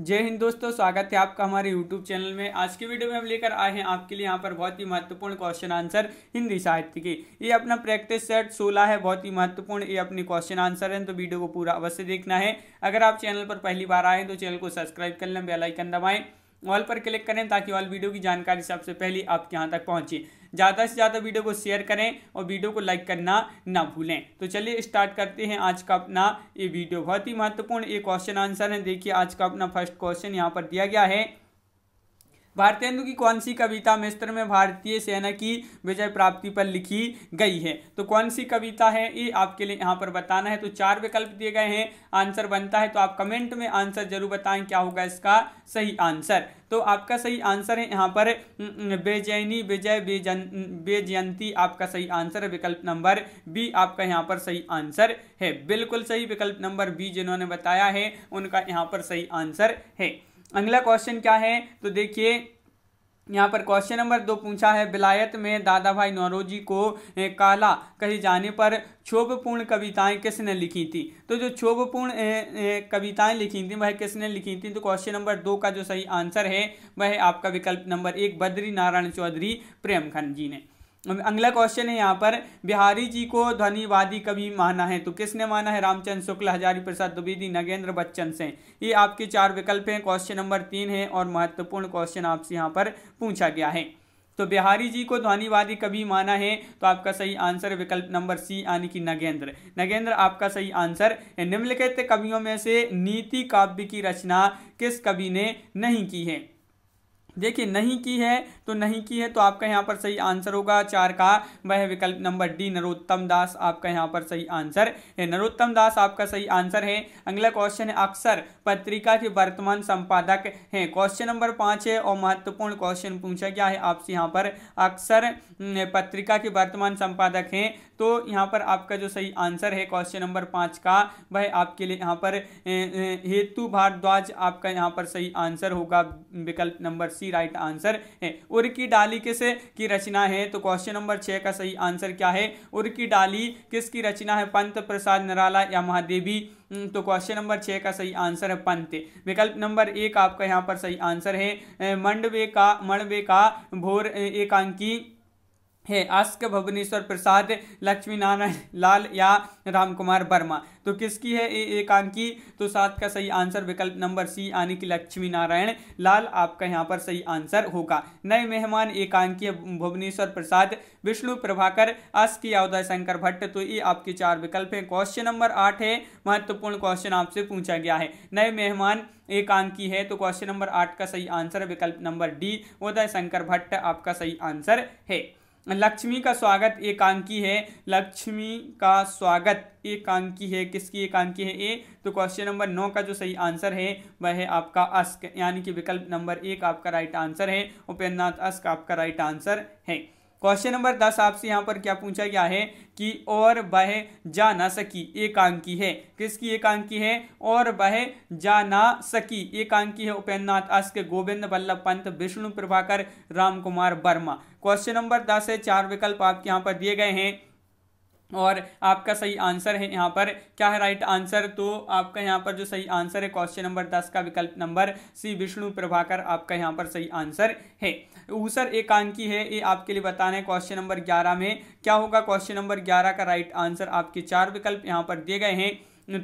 जय हिंद दोस्तों स्वागत है आपका हमारे YouTube चैनल में आज की वीडियो में हम लेकर आए हैं आपके लिए यहाँ पर बहुत ही महत्वपूर्ण क्वेश्चन आंसर हिंदी साहित्य की ये अपना प्रैक्टिस सेट 16 है बहुत ही महत्वपूर्ण ये अपने क्वेश्चन आंसर हैं तो वीडियो को पूरा अवश्य देखना है अगर आप चैनल पर पहली बार आए तो चैनल को सब्सक्राइब कर लें बेलाइकन दबाएँ ऑल पर क्लिक करें ताकि ऑल वीडियो की जानकारी सबसे पहले आपके यहाँ तक पहुँचे ज़्यादा से ज़्यादा वीडियो को शेयर करें और वीडियो को लाइक करना ना भूलें तो चलिए स्टार्ट करते हैं आज का अपना ये वीडियो बहुत ही महत्वपूर्ण ये क्वेश्चन आंसर है देखिए आज का अपना फर्स्ट क्वेश्चन यहाँ पर दिया गया है भारतेंदु की कौन सी कविता मिस्र में भारतीय सेना की विजय प्राप्ति पर लिखी गई है तो कौन सी कविता है ये आपके लिए यहाँ पर बताना है तो चार विकल्प दिए गए हैं आंसर बनता है तो आप कमेंट में आंसर जरूर बताएं क्या होगा इसका सही आंसर तो आपका सही आंसर है यहाँ पर बेजैनी विजय बेजन बेजयंती आपका सही आंसर है विकल्प नंबर बी आपका यहाँ पर सही आंसर है बिल्कुल सही विकल्प नंबर बी जिन्होंने बताया है उनका यहाँ पर सही आंसर है अगला क्वेश्चन क्या है तो देखिए यहाँ पर क्वेश्चन नंबर दो पूछा है बिलायत में दादा भाई नौरोजी को काला कहे जाने पर क्षोभपूर्ण कविताएं किसने लिखी थी तो जो क्षोभपूर्ण कविताएं लिखी थी वह किसने लिखी थी तो क्वेश्चन नंबर दो का जो सही आंसर है वह आपका विकल्प नंबर एक बद्री नारायण चौधरी प्रेमखंड जी ने अगला क्वेश्चन है यहाँ पर बिहारी जी को ध्वनिवादी कवि माना है तो किसने माना है रामचंद्र शुक्ल हजारी प्रसाद द्विवेदी नगेंद्र बच्चन से ये आपके चार विकल्प हैं क्वेश्चन नंबर तीन है और महत्वपूर्ण क्वेश्चन आपसे यहाँ पर पूछा गया है तो बिहारी जी को ध्वनिवादी कवि माना है तो आपका सही आंसर विकल्प नंबर सी यानी कि नगेंद्र नगेंद्र आपका सही आंसर निम्नलिखित कवियों में से नीति काव्य की रचना किस कवि ने नहीं की है देखिए नहीं की है तो नहीं की है तो आपका यहाँ पर सही आंसर होगा चार का वह विकल्प नंबर डी नरोत्तम दास आपका यहाँ पर सही आंसर है नरोत्तम दास आपका सही आंसर है अगला क्वेश्चन है अक्सर पत्रिका के वर्तमान संपादक हैं क्वेश्चन नंबर पाँच है और महत्वपूर्ण क्वेश्चन पूछा गया है आपसे यहाँ पर अक्सर पत्रिका के वर्तमान संपादक हैं तो यहाँ पर आपका जो सही आंसर है क्वेश्चन नंबर पाँच का वह आपके लिए यहाँ पर हेतु भारद्वाज आपका यहाँ पर सही आंसर होगा विकल्प number C C right answer है उर की डाली किस की रचना है तो क्वेश्चन नंबर छः का सही आंसर क्या है उर की डाली किसकी रचना है पंत प्रसाद नराला या महादेवी हम्म, तो क्वेश्चन नंबर छः का सही आंसर है पंत विकल्प नंबर एक आपका यहाँ पर सही आंसर है मंडवे का मणवे का भोर एकांकी है अस्क भुवनेश्वर प्रसाद लक्ष्मी नारायण लाल या राम कुमार वर्मा तो किसकी है ए एकांकी तो सात का सही आंसर विकल्प नंबर सी यानी कि लक्ष्मी नारायण लाल आपका यहाँ पर सही आंसर होगा नए मेहमान एकांकी भुवनेश्वर प्रसाद विष्णु प्रभाकर अस्क या उदय शंकर भट्ट तो ये आपके चार विकल्प हैं क्वेश्चन नंबर आठ है महत्वपूर्ण क्वेश्चन आपसे पूछा गया है नए मेहमान एकांकी है तो क्वेश्चन नंबर आठ का सही आंसर विकल्प नंबर डी उदय शंकर भट्ट आपका सही आंसर है लक्ष्मी का स्वागत एकांकी है लक्ष्मी का स्वागत एकांकी है किसकी एकांकी है ए तो क्वेश्चन नंबर नौ का जो सही आंसर है वह है आपका अस्क यानी कि विकल्प नंबर एक आपका राइट आंसर है उपेन्द्रनाथ अस्क आपका राइट आंसर है क्वेश्चन नंबर दस आपसे यहाँ पर क्या पूछा गया है कि और वह जा ना सकी एकांकी है किसकी एकांकी है और वह जा ना सकी एकांकी है उपेन्द्रनाथ अस्क गोविंद वल्लभ पंत विष्णु प्रभाकर राम कुमार वर्मा क्वेश्चन नंबर दस है चार विकल्प आपके यहाँ पर दिए गए हैं और आपका सही आंसर है यहाँ पर क्या है राइट आंसर तो आपका यहाँ पर जो सही आंसर है क्वेश्चन नंबर दस का विकल्प नंबर सी विष्णु प्रभाकर आपका यहाँ पर सही आंसर है ऊसर एकांकी है ये आपके लिए बताना है क्वेश्चन नंबर ग्यारह में क्या होगा क्वेश्चन नंबर ग्यारह का राइट आंसर आपके चार विकल्प यहाँ पर दिए गए हैं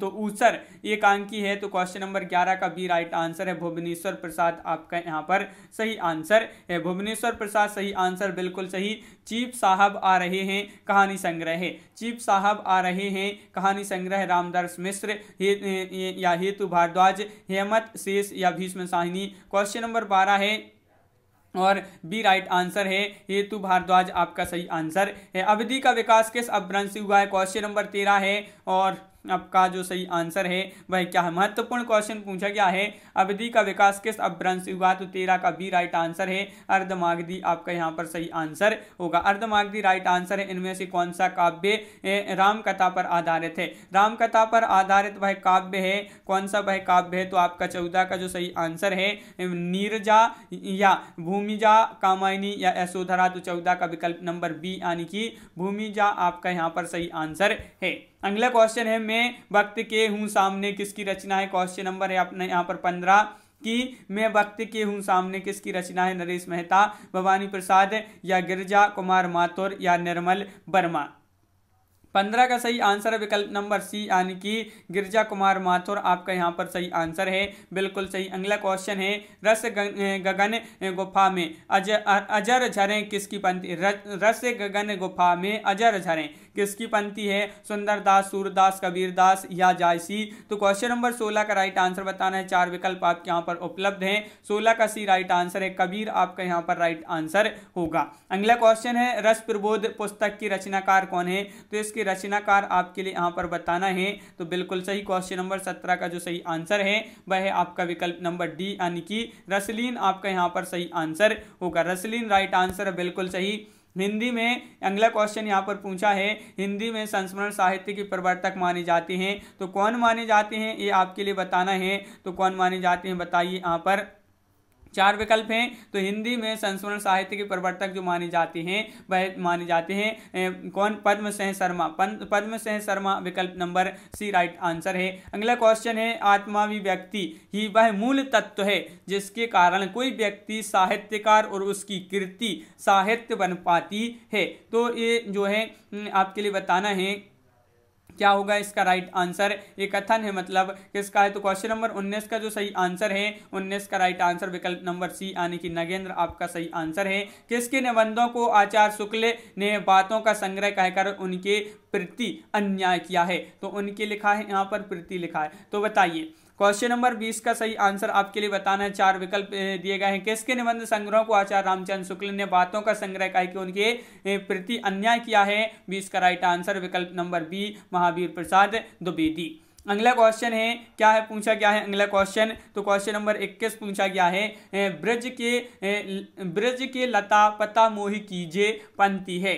तो ऊसर एकांकी है तो क्वेश्चन नंबर ग्यारह का बी राइट आंसर है भुवनेश्वर प्रसाद आपका यहाँ पर सही आंसर है भुवनेश्वर प्रसाद सही आंसर बिल्कुल सही चीफ साहब आ रहे हैं कहानी संग्रह चीफ साहब आ रहे हैं कहानी संग्रह रामदास मिश्र या हेतु भारद्वाज हेमत शेष या भीष्म साहिनी क्वेश्चन नंबर बारह है और बी राइट आंसर है हेतु भारद्वाज आपका सही आंसर है अवधि का विकास किस अपभ्रंश से हुआ है क्वेश्चन नंबर तेरह है और आपका जो सही आंसर है वह क्या है महत्वपूर्ण क्वेश्चन पूछा गया है अवधि का विकास किस अभ्रंश हुआ तो तेरह का बी राइट आंसर है अर्धमागधि आपका यहाँ पर सही आंसर होगा अर्धमागधि राइट आंसर है इनमें से कौन सा काव्य रामकथा पर आधारित है रामकथा पर आधारित वह काव्य है कौन सा वह काव्य है तो आपका चौदह का जो सही आंसर है नीरजा या भूमिजा कामायनी या यशोधरा तो चौदह का विकल्प नंबर बी यानी कि भूमिजा आपका यहाँ पर सही आंसर है अगला क्वेश्चन है मैं वक्त के हूँ सामने किसकी रचना है क्वेश्चन नंबर है अपने यहाँ पर पंद्रह कि मैं वक्त के हूँ सामने किसकी रचना है नरेश मेहता भवानी प्रसाद या गिरजा कुमार माथुर या निर्मल वर्मा पंद्रह का सही आंसर है विकल्प नंबर सी यानी कि गिरजा कुमार माथुर आपका यहाँ पर सही आंसर है बिल्कुल सही अगला क्वेश्चन है रस गगन गुफा में अजर अजर झरें किसकी पंक्ति रस गगन गुफा में अजर झरें किसकी पंक्ति है सुंदरदास सूरदास कबीरदास या जायसी तो क्वेश्चन नंबर सोलह का राइट आंसर बताना है चार विकल्प आपके यहाँ पर उपलब्ध हैं सोलह का सी राइट आंसर है कबीर आपका यहाँ पर राइट आंसर होगा अगला क्वेश्चन है रस प्रबोध पुस्तक की रचनाकार कौन है तो इसकी रचनाकार आपके लिए यहाँ पर बताना है तो बिल्कुल सही क्वेश्चन नंबर सत्रह का जो सही आंसर है वह है आपका विकल्प नंबर डी यानी कि रसलीन आपका यहाँ पर सही आंसर होगा रसलीन राइट आंसर बिल्कुल सही हिंदी में अगला क्वेश्चन यहाँ पर पूछा है हिंदी में संस्मरण साहित्य की प्रवर्तक माने जाते हैं तो कौन माने जाते हैं ये आपके लिए बताना है तो कौन माने जाते हैं बताइए यहाँ पर चार विकल्प हैं तो हिंदी में संस्मरण साहित्य के प्रवर्तक जो माने जाते हैं वह माने जाते हैं कौन पद्म पद्मसेन शर्मा पद्म सह शर्मा विकल्प नंबर सी राइट आंसर है अगला क्वेश्चन है आत्माभिव्यक्ति ही वह मूल तत्व है जिसके कारण कोई व्यक्ति साहित्यकार और उसकी कृति साहित्य बन पाती है तो ये जो है आपके लिए बताना है क्या होगा इसका राइट आंसर ये कथन है मतलब किसका है तो क्वेश्चन नंबर उन्नीस का जो सही आंसर है उन्नीस का राइट आंसर विकल्प नंबर सी यानी कि नगेंद्र आपका सही आंसर है किसके निबंधों को आचार्य शुक्ल ने बातों का संग्रह कहकर उनके प्रति अन्याय किया है तो उनके लिखा है यहाँ पर प्रति लिखा है तो बताइए क्वेश्चन नंबर बीस का सही आंसर आपके लिए बताना है चार विकल्प दिए गए हैं किसके निबंध संग्रह को आचार्य रामचंद्र शुक्ल ने बातों का संग्रह कहा कि उनके प्रति अन्याय किया है बीस का राइट आंसर विकल्प नंबर बी महावीर प्रसाद द्विवेदी अगला क्वेश्चन है क्या है पूछा गया है अगला क्वेश्चन तो क्वेश्चन नंबर इक्कीस पूछा गया है ब्रज के ब्रज के लता पता मोहित कीजे पंथी है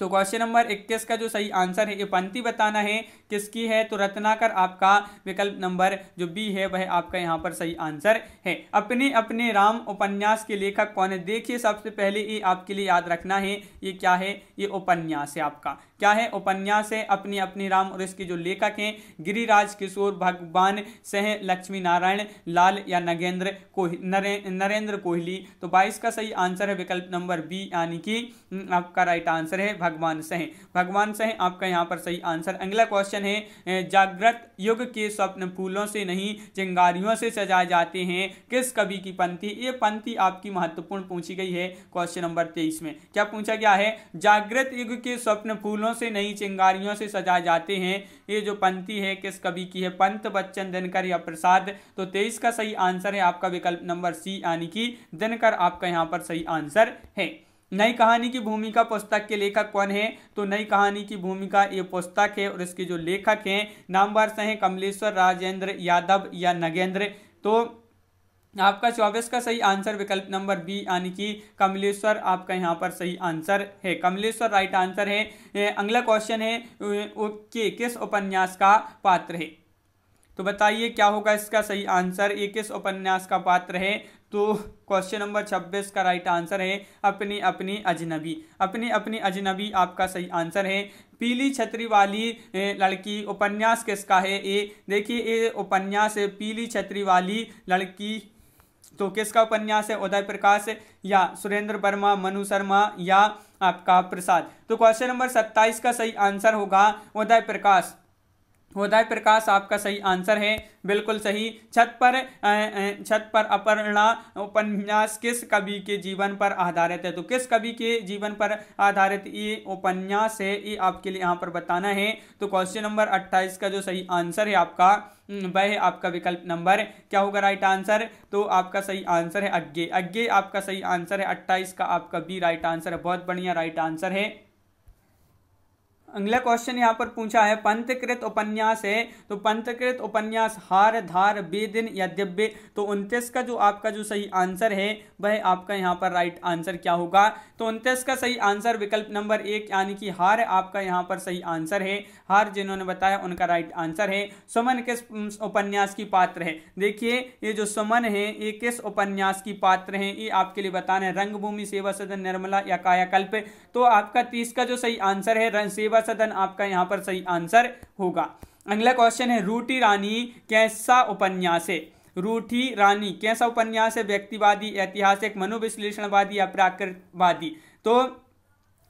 तो क्वेश्चन नंबर 21 का जो सही आंसर है ये पंक्ति बताना है किसकी है तो रत्नाकर आपका विकल्प नंबर जो बी है वह आपका यहाँ पर सही आंसर है अपने अपने राम उपन्यास के लेखक कौन है देखिए सबसे पहले ये आपके लिए याद रखना है ये क्या है ये उपन्यास है आपका क्या है उपन्यास है अपनी अपनी राम और इसके जो लेखक हैं गिरिराज किशोर भगवान सह लक्ष्मी नारायण लाल या नगेंद्र को नरे, नरेंद्र कोहली तो बाईस का सही आंसर है विकल्प नंबर बी यानी कि हम्म, आपका राइट आंसर है भगवान सह भगवान सह आपका यहाँ पर सही आंसर अगला क्वेश्चन है जागृत युग के स्वप्न फूलों से नहीं चिंगारियों से सजाए जाते हैं किस कवि की पंथी ये पंक्ति आपकी महत्वपूर्ण पूछी गई है क्वेश्चन नंबर तेईस में क्या पूछा गया है जागृत युग के स्वप्न फूलों फूलों से नहीं चिंगारियों से सजाए जाते हैं ये जो पंक्ति है किस कवि की है पंत बच्चन दिनकर या प्रसाद तो तेईस का सही आंसर है आपका विकल्प नंबर सी यानी कि दिनकर आपका यहाँ पर सही आंसर है नई कहानी की भूमिका पुस्तक के लेखक कौन है तो नई कहानी की भूमिका ये पुस्तक है और इसके जो लेखक हैं नामवार से हैं कमलेश्वर राजेंद्र यादव या नगेंद्र तो आपका चौबीस का सही आंसर विकल्प नंबर बी यानी कि कमलेश्वर आपका यहाँ पर सही आंसर है कमलेश्वर राइट आंसर है अगला क्वेश्चन है ओके किस उपन्यास का पात्र है तो बताइए क्या होगा इसका सही आंसर ये किस उपन्यास का पात्र है तो क्वेश्चन नंबर छब्बीस का राइट आंसर है अपनी अपनी अजनबी अपनी अपनी अजनबी आपका सही आंसर है पीली छतरी वाली लड़की उपन्यास किसका है ये देखिए ये उपन्यास पीली छतरी वाली लड़की तो किसका उपन्यास है उदय प्रकाश या सुरेंद्र वर्मा मनु शर्मा या आपका प्रसाद तो क्वेश्चन नंबर सत्ताईस का सही आंसर होगा उदय प्रकाश होदय प्रकाश आपका सही आंसर है बिल्कुल सही छत पर छत पर अपर्णा उपन्यास किस कवि के जीवन पर आधारित है तो किस कवि के जीवन पर आधारित ये उपन्यास है ये आपके लिए यहाँ पर बताना है तो क्वेश्चन नंबर अट्ठाईस का जो सही आंसर है आपका वह है आपका विकल्प नंबर क्या होगा राइट आंसर तो आपका सही आंसर है अज्ञे अज्ञे आपका सही आंसर है अट्ठाईस का आपका बी राइट आंसर है बहुत बढ़िया राइट आंसर है अगला क्वेश्चन यहाँ पर पूछा है पंथकृत उपन्यास है तो पंथकृत उपन्यास हार धार बेदिन या दिव्य तो उनतीस का जो आपका जो सही आंसर है वह आपका यहाँ पर राइट आंसर क्या होगा तो उनतीस का सही आंसर विकल्प नंबर एक यानी कि हार आपका यहाँ पर सही आंसर है हार जिन्होंने बताया उनका राइट आंसर है सुमन किस उपन्यास की पात्र है देखिए ये जो सुमन है ये किस उपन्यास की पात्र है ये आपके लिए बताना है रंगभूमि सेवा सदन निर्मला या कायाकल्प तो आपका तीस का जो सही आंसर है सेवा सदन आपका यहाँ पर सही आंसर होगा अगला क्वेश्चन है रूटी रानी कैसा उपन्यास है रूठी रानी कैसा उपन्यास है व्यक्तिवादी ऐतिहासिक मनोविश्लेषणवादी या प्राकृतवादी तो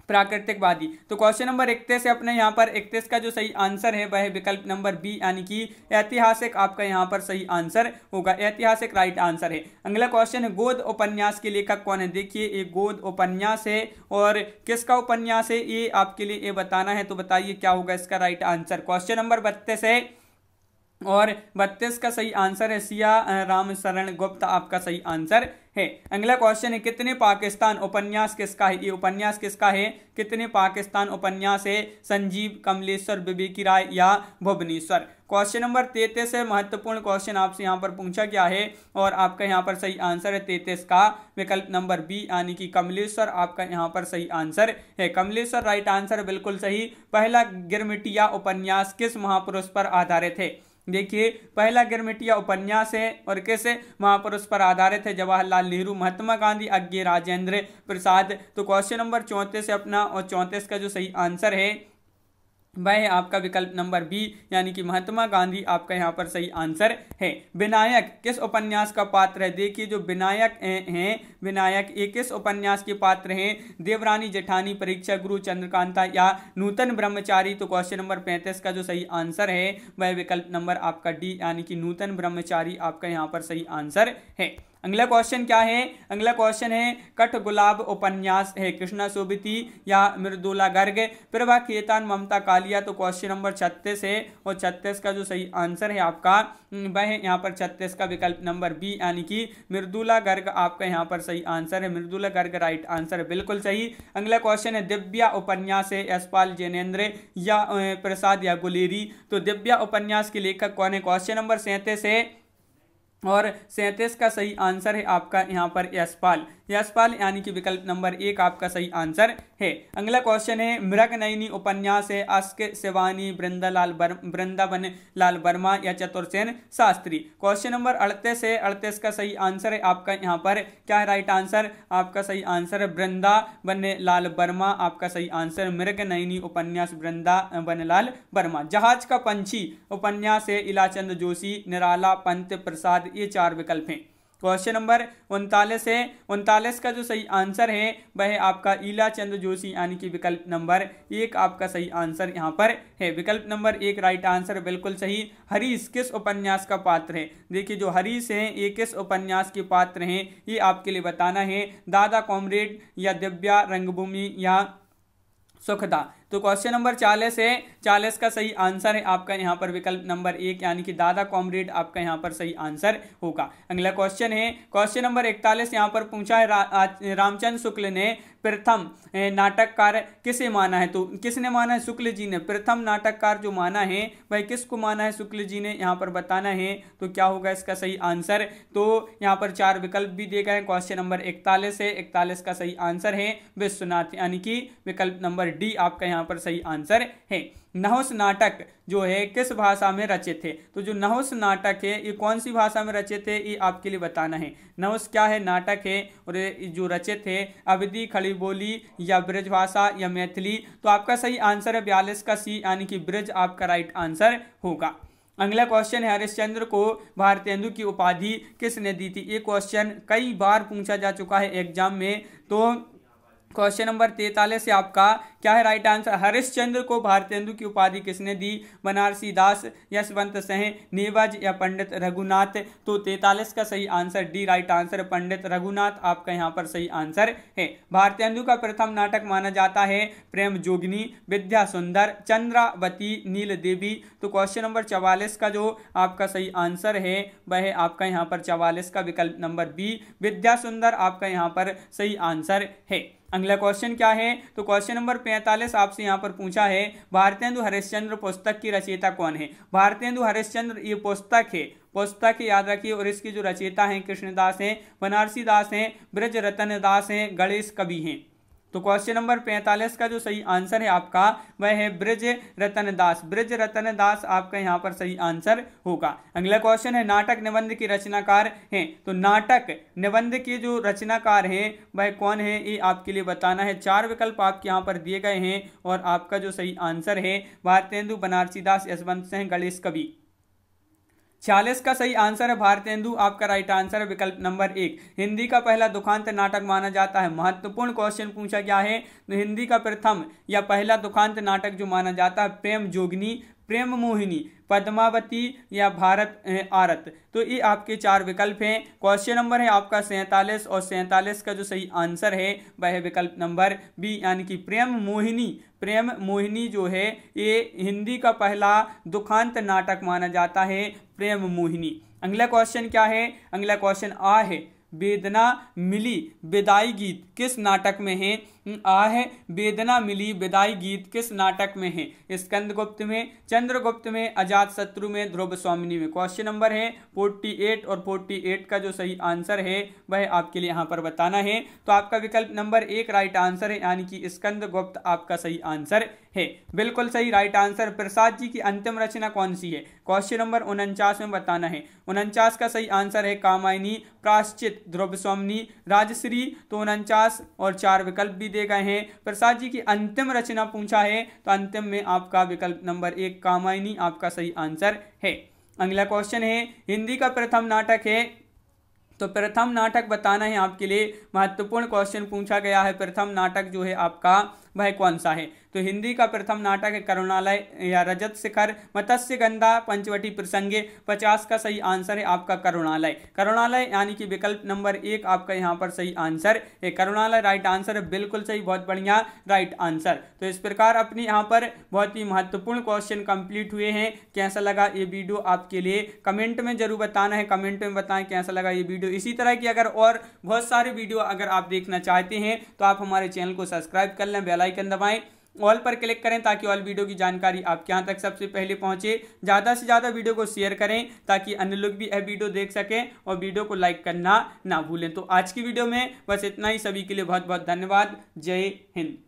प्राकृतिकवादी तो क्वेश्चन नंबर इकतीस है अपने यहाँ पर इकतीस का जो सही आंसर है वह विकल्प नंबर बी यानी कि ऐतिहासिक आपका यहाँ पर सही आंसर होगा ऐतिहासिक राइट आंसर है अगला क्वेश्चन है गोद उपन्यास के लेखक कौन है देखिए ये गोद उपन्यास है और किसका उपन्यास है ये आपके लिए ये बताना है तो बताइए क्या होगा इसका राइट आंसर क्वेश्चन नंबर बत्तीस है और बत्तीस का सही आंसर है सिया राम शरण गुप्त आपका सही आंसर है अगला क्वेश्चन है कितने पाकिस्तान उपन्यास किसका है ये उपन्यास किसका है कितने पाकिस्तान उपन्यास है संजीव कमलेश्वर विवेकी राय या भुवनेश्वर क्वेश्चन नंबर तैतीस है महत्वपूर्ण क्वेश्चन आपसे यहाँ पर पूछा गया है और आपका यहाँ पर सही आंसर है तैतीस का विकल्प नंबर बी यानी कि कमलेश्वर आपका यहाँ पर सही आंसर है कमलेश्वर राइट आंसर बिल्कुल सही पहला गिरमिटिया उपन्यास किस महापुरुष पर आधारित है देखिए पहला गिरमिटिया उपन्यास है और किस महापुरुष पर आधारित है जवाहरलाल नेहरू महात्मा गांधी अज्ञे राजेंद्र प्रसाद तो क्वेश्चन नंबर चौंतीस अपना और चौंतीस का जो सही आंसर है वह आपका विकल्प नंबर बी यानी कि महात्मा गांधी आपका यहाँ पर सही आंसर है विनायक किस उपन्यास का पात्र है देखिए जो विनायक हैं विनायक ये किस उपन्यास के पात्र हैं देवरानी जेठानी परीक्षा गुरु चंद्रकांता या नूतन ब्रह्मचारी तो क्वेश्चन नंबर पैंतीस का जो सही आंसर है वह विकल्प नंबर आपका डी यानी कि नूतन ब्रह्मचारी आपका यहाँ पर सही आंसर है अगला क्वेश्चन क्या है अगला क्वेश्चन है कठ गुलाब उपन्यास है कृष्णा सोबिति या मृदुला गर्ग प्रभा केतान ममता कालिया तो क्वेश्चन नंबर छत्तीस है और छत्तीस का जो सही आंसर है आपका वह यहाँ पर छत्तीस का विकल्प नंबर बी यानी कि मृदुला गर्ग आपका यहाँ पर सही आंसर है मृदुला गर्ग राइट आंसर है बिल्कुल सही अगला क्वेश्चन है दिव्या उपन्यास है यशपाल जैनेन्द्र या प्रसाद या गुलेरी तो दिव्या उपन्यास के लेखक कौन है क्वेश्चन नंबर सैंतीस है और सैंतीस का सही आंसर है आपका यहाँ पर यशपाल यशपाल यानी कि विकल्प नंबर एक आपका सही आंसर है अगला क्वेश्चन है मृग नयनी उपन्यास है अस्क शिवानी वृंदालाल वृंदावन लाल वर्मा या चतुर्सेन शास्त्री क्वेश्चन नंबर अड़तीस है अड़तीस का सही आंसर है आपका यहाँ पर क्या है राइट आंसर आपका सही आंसर वृंदा वन लाल वर्मा आपका सही आंसर मृग नयनी उपन्यास वृंदा लाल वर्मा जहाज का पंछी उपन्यास है इलाचंद जोशी निराला पंत प्रसाद ये चार विकल्प हैं क्वेश्चन नंबर उनतालीस है उनतालीस का जो सही आंसर है वह आपका ईला चंद जोशी यानी कि विकल्प नंबर एक आपका सही आंसर यहाँ पर है विकल्प नंबर एक राइट आंसर बिल्कुल सही हरीश किस उपन्यास का पात्र है देखिए जो हरीश हैं ये किस उपन्यास के पात्र हैं ये आपके लिए बताना है दादा कॉमरेड या दिव्या रंगभूमि या सुखदा तो क्वेश्चन नंबर चालीस है चालीस का सही आंसर है आपका यहाँ पर विकल्प नंबर एक यानी कि दादा कॉमरेड आपका यहाँ पर सही आंसर होगा अगला क्वेश्चन है क्वेश्चन नंबर इकतालीस यहाँ पर पूछा है रा, रामचंद्र शुक्ल ने प्रथम नाटककार किसे माना है तो किसने माना है शुक्ल जी ने प्रथम नाटककार जो माना है भाई को माना है शुक्ल जी ने यहाँ पर बताना है तो क्या होगा इसका सही आंसर तो यहाँ पर चार विकल्प भी दिए गए हैं क्वेश्चन नंबर इकतालीस है इकतालीस का सही आंसर है विश्वनाथ यानी कि विकल्प नंबर डी आपका यहाँ यहाँ पर सही आंसर है नहुस नाटक जो है किस भाषा में रचे थे तो जो नहुस नाटक है ये कौन सी भाषा में रचे थे ये आपके लिए बताना है नहुस क्या है नाटक है और जो रचे थे अवधि खड़ी बोली या ब्रज भाषा या मैथिली तो आपका सही आंसर है बयालीस का सी यानी कि ब्रज आपका राइट आंसर होगा अगला क्वेश्चन है हरिश्चंद्र को भारतेंदु की उपाधि किसने दी थी ये क्वेश्चन कई बार पूछा जा चुका है एग्जाम में तो क्वेश्चन नंबर तैतालीस से आपका क्या है राइट आंसर हरिश्चंद्र को भारतेंदु की उपाधि किसने दी बनारसी दास यशवंत सह नेवज या पंडित रघुनाथ तो तैतालीस का सही answer D right answer Pandit Raghunath आपका यहाँ पर सही आंसर है भारतेंदु का प्रथम नाटक माना जाता है प्रेम जोगिनी विद्या सुंदर चंद्रावती नील देवी तो क्वेश्चन नंबर चवालीस का जो आपका सही आंसर है वह आपका यहाँ पर चवालीस का विकल्प नंबर बी विद्या सुंदर आपका यहाँ पर सही आंसर है अगला क्वेश्चन क्या है तो क्वेश्चन नंबर पैंतालीस आपसे यहाँ पर पूछा है भारतेंदु हरिश्चंद्र पुस्तक की रचयिता कौन है भारतेंदु हरिश्चंद्र ये पुस्तक है पुस्तक याद रखिए और इसकी जो रचयिता हैं कृष्णदास हैं बनारसी दास हैं ब्रज रतन दास हैं गणेश कवि हैं तो क्वेश्चन नंबर पैंतालीस का जो सही आंसर है आपका वह है ब्रज रतन दास ब्रज रतन दास आपका यहाँ पर सही आंसर होगा अगला क्वेश्चन है नाटक निबंध के रचनाकार हैं तो नाटक निबंध के जो रचनाकार हैं वह कौन है ये आपके लिए बताना है चार विकल्प आपके यहाँ पर दिए गए हैं और आपका जो सही आंसर है भारतेंदु बनारसी दास यशवंत सिंह गणेश कवि छियालीस का सही आंसर है भारतेंदु आपका राइट आंसर है विकल्प नंबर एक हिंदी का पहला दुखांत नाटक माना जाता है महत्वपूर्ण क्वेश्चन पूछा गया है तो हिंदी का प्रथम या पहला दुखांत नाटक जो माना जाता है प्रेम जोगिनी प्रेम मोहिनी पद्मावती या भारत आरत तो ये आपके चार विकल्प हैं क्वेश्चन नंबर है आपका सैंतालीस और सैंतालीस का जो सही आंसर है वह है विकल्प नंबर बी यानी कि प्रेम मोहिनी प्रेम मोहिनी जो है ये हिंदी का पहला दुखांत नाटक माना जाता है प्रेम मोहिनी अगला क्वेश्चन क्या है अगला क्वेश्चन आ है वेदना मिली विदाई गीत किस नाटक में है आ है वेदना मिली विदाई गीत किस नाटक में है स्कंद गुप्त में चंद्रगुप्त में अजात शत्रु में ध्रुव स्वामिनी में क्वेश्चन नंबर है फोर्टी एट और फोर्टी एट का जो सही आंसर है वह आपके लिए यहाँ पर बताना है तो आपका विकल्प नंबर एक राइट आंसर है यानी कि स्कंद गुप्त आपका सही आंसर है बिल्कुल सही राइट आंसर प्रसाद जी की अंतिम रचना कौन सी है क्वेश्चन नंबर उनचास में बताना है उनचास का सही आंसर है कामायनी प्राश्चित ध्रुव स्वामी राजश्री तो उनचास और चार विकल्प भी दे गए हैं प्रसाद जी की अंतिम रचना पूछा है तो अंतिम में आपका विकल्प नंबर एक कामायनी आपका सही आंसर है अगला क्वेश्चन है हिंदी का प्रथम नाटक है तो प्रथम नाटक बताना है आपके लिए महत्वपूर्ण क्वेश्चन पूछा गया है प्रथम नाटक जो है आपका वह कौन सा है तो हिंदी का प्रथम नाटक है करुणालय या रजत शिखर मत्स्य गंधा पंचवटी प्रसंगे पचास का सही आंसर है आपका करुणालय करुणालय यानी कि विकल्प नंबर एक आपका यहाँ पर सही आंसर है करुणालय राइट आंसर है बिल्कुल सही बहुत बढ़िया राइट आंसर तो इस प्रकार अपने यहाँ पर बहुत ही महत्वपूर्ण क्वेश्चन कंप्लीट हुए हैं कैसा लगा ये वीडियो आपके लिए कमेंट में जरूर बताना है कमेंट में बताएं कैसा लगा ये वीडियो इसी तरह की अगर और बहुत सारे वीडियो अगर आप देखना चाहते हैं तो आप हमारे चैनल को सब्सक्राइब कर लें बेलाइक आइकन दबाएं ऑल पर क्लिक करें ताकि ऑल वीडियो की जानकारी आपके यहाँ तक सबसे पहले पहुँचे ज़्यादा से ज़्यादा वीडियो को शेयर करें ताकि अन्य लोग भी यह वीडियो देख सकें और वीडियो को लाइक करना ना भूलें तो आज की वीडियो में बस इतना ही सभी के लिए बहुत बहुत धन्यवाद जय हिंद